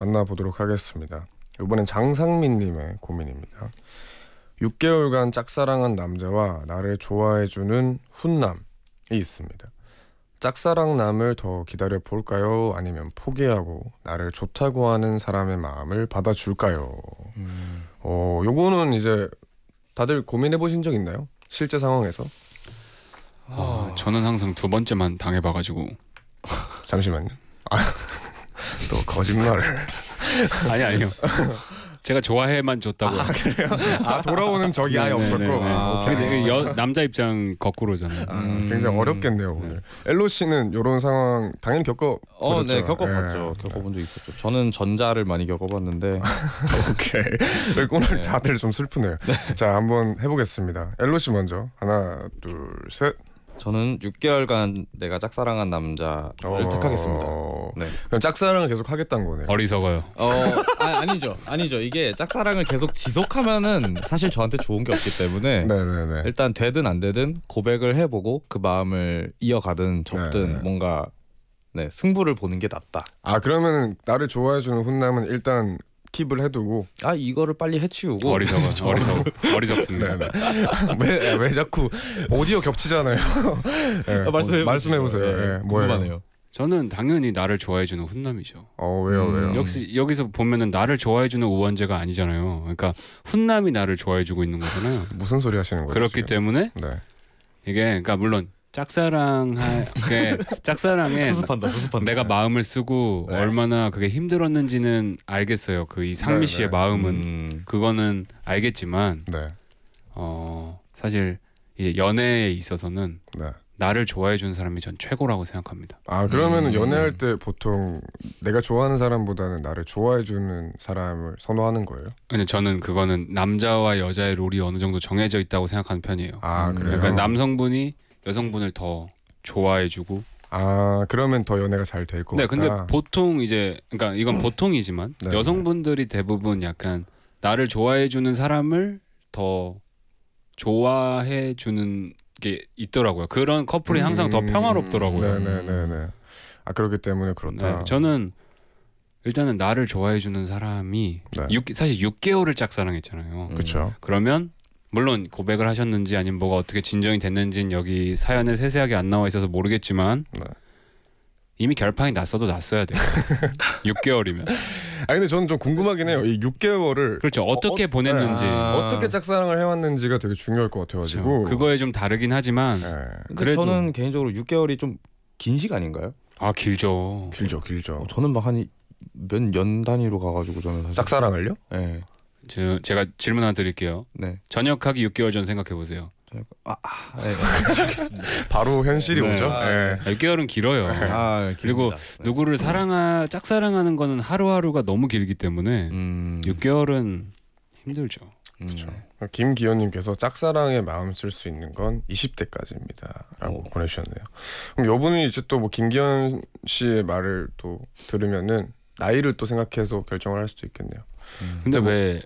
만나보도록 하겠습니다. 이번엔 장상민님의 고민입니다. 6개월간 짝사랑한 남자와 나를 좋아해주는 훈남이 있습니다. 짝사랑남을 더 기다려 볼까요? 아니면 포기하고 나를 좋다고 하는 사람의 마음을 받아줄까요? 음. 어, 요거는 이제 다들 고민해 보신 적 있나요? 실제 상황에서? 아, 어, 저는 항상 두 번째만 당해봐가지고 잠시만요. 아, 또 거짓말을. 아니 아니요. 제가 좋아해만 줬다고요. 아 그래요? 아 돌아오는 적이 아예 네, 네, 네 없었고. 네. 아, 근데 여, 남자 입장 거꾸로잖아요. 아, 음. 굉장히 어렵겠네요 오늘. 네. 엘로 씨는 이런 상황 당연히 겪어. 어, 네 예. 겪어봤죠. 네. 겪어본 적 있었죠. 저는 전자를 많이 겪어봤는데. 오케이. 오늘 네. 다들 좀 슬프네요. 자 한번 해보겠습니다. 엘로 씨 먼저 하나 둘 셋. 저는 6개월간 내가 짝사랑한 남자를 어... 택하겠습니다. 네. 그럼 짝사랑을 계속 하겠다는 거네 어리석어요. 어, 아, 니죠 아니죠. 이게 짝사랑을 계속 지속하면은 사실 저한테 좋은 게 없기 때문에 네네네. 네, 네. 일단 되든 안 되든 고백을 해보고 그 마음을 이어가든 접든 네네. 네. 뭔가 네, 승부를 보는 게 낫다. 아 그러면 나를 좋아해주는 훈남은 일단 팁을 해두고 아 이거를 빨리 해치우고 어리석어 어리석 어리석습니다. 왜왜 네, 네. 왜 자꾸 오디오 겹치잖아요. 네, 아, 어, 말씀해 말씀해 보세요. 네, 네, 뭐예요? 저는 당연히 나를 좋아해주는 훈남이죠. 어 왜요 음, 왜요? 역시 여기서 보면은 나를 좋아해주는 우원재가 아니잖아요. 그러니까 훈남이 나를 좋아해주고 있는 거잖아요. 무슨 소리 하시는 거예요? 그렇기 지 때문에 네. 이게 그러니까 물론 짝사랑 그 네, 짝사랑에 수습한다, 수습한다. 내가 마음을 쓰고 네. 얼마나 그게 힘들었는지는 알겠어요. 그이 상미 네, 씨의 네. 마음은 음. 그거는 알겠지만 어, 사실 이제 연애에 있어서는 나를 좋아해 주 사람이 전 최고라고 생각합니다. 아 그러면 음. 연애할 때 보통 내가 좋아하는 사람보다는 나를 좋아해 주는 사람을 선호하는 거예요? 아니 저는 그거는 남자와 여자의 롤이 어느 정도 정해져 있다고 생각하는 편이에요. 아 음. 그래요? 그러니까 남성분이 여성분을 더 좋아해주고 아 그러면 더 연애가 잘 되고 네 근데 보통 이제 그러니까 이건 음. 보통이지만 네, 네, 여성분들이 대부분 약간 나를 좋아해주는 사람을 더 좋아해주는 게 있더라고요 그런 커플이 항상 더 음. 평화롭더라고요 네네네네 네, 네, 아 그렇기 때문에 그렇다 네, 저는 일단은 나를 좋아해주는 사람이 네. 6, 사실 6개월을 짝사랑했잖아요 그렇죠 그러면 물론 고백을 하셨는지 아니면 뭐가 어떻게 진정이 됐는지는 여기 사연에 세세하게 안 나와 있어서 모르겠지만 네. 이미 결판이 났어도 났어야 돼요. 6개월이면. 아 근데 저는 좀 궁금하긴 해요. 이 6개월을 그렇죠. 어, 어떻게 어, 보냈는지, 네. 아. 어떻게 짝사랑을 해왔는지가 되게 중요할 것 같아가지고 그렇죠. 그거에 좀 다르긴 하지만 네. 그래도 저는 개인적으로 6개월이 좀 긴 시간인가요? 아 길죠. 길죠, 길죠. 어, 저는 막 한 몇 년 단위로 가가지고 저는 사실 짝사랑을요? 네. 저, 제가 질문 하나 드릴게요. 네. 전역하기 6개월 전 생각해 보세요. 아, 아, 네, 바로 현실이 네. 오죠. 아, 네. 6개월은 아, 길어요. 아, 네, 그리고 네. 누구를 사랑하 짝사랑하는 거는 하루하루가 너무 길기 때문에 음. 6개월은 힘들죠. 그렇죠. 음. 김기현님께서 짝사랑에 마음 쓸 수 있는 건 20대까지입니다라고 보내주셨네요. 그럼 여분이 이제 또뭐 김기현 씨의 말을 또 들으면은 나이를 또 생각해서 결정을 할 수도 있겠네요. 음. 근데, 근데 뭐, 왜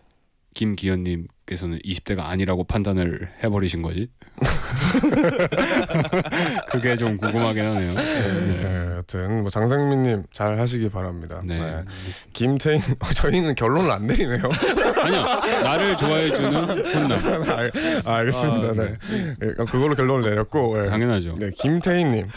김기현님께서는 20대가 아니라고 판단을 해버리신 거지? 그게 좀 궁금하긴 하네요. 네. 네, 여튼 뭐 장상민님 잘 하시기 바랍니다. 네. 네. 김태인 어, 저희는 결론을 안 내리네요. 아니요, 나를 좋아해 주는 혼남. 아, 알겠습니다. 아, 네. 네. 예, 그걸로 결론을 내렸고 예. 당연하죠. 네, 김태인님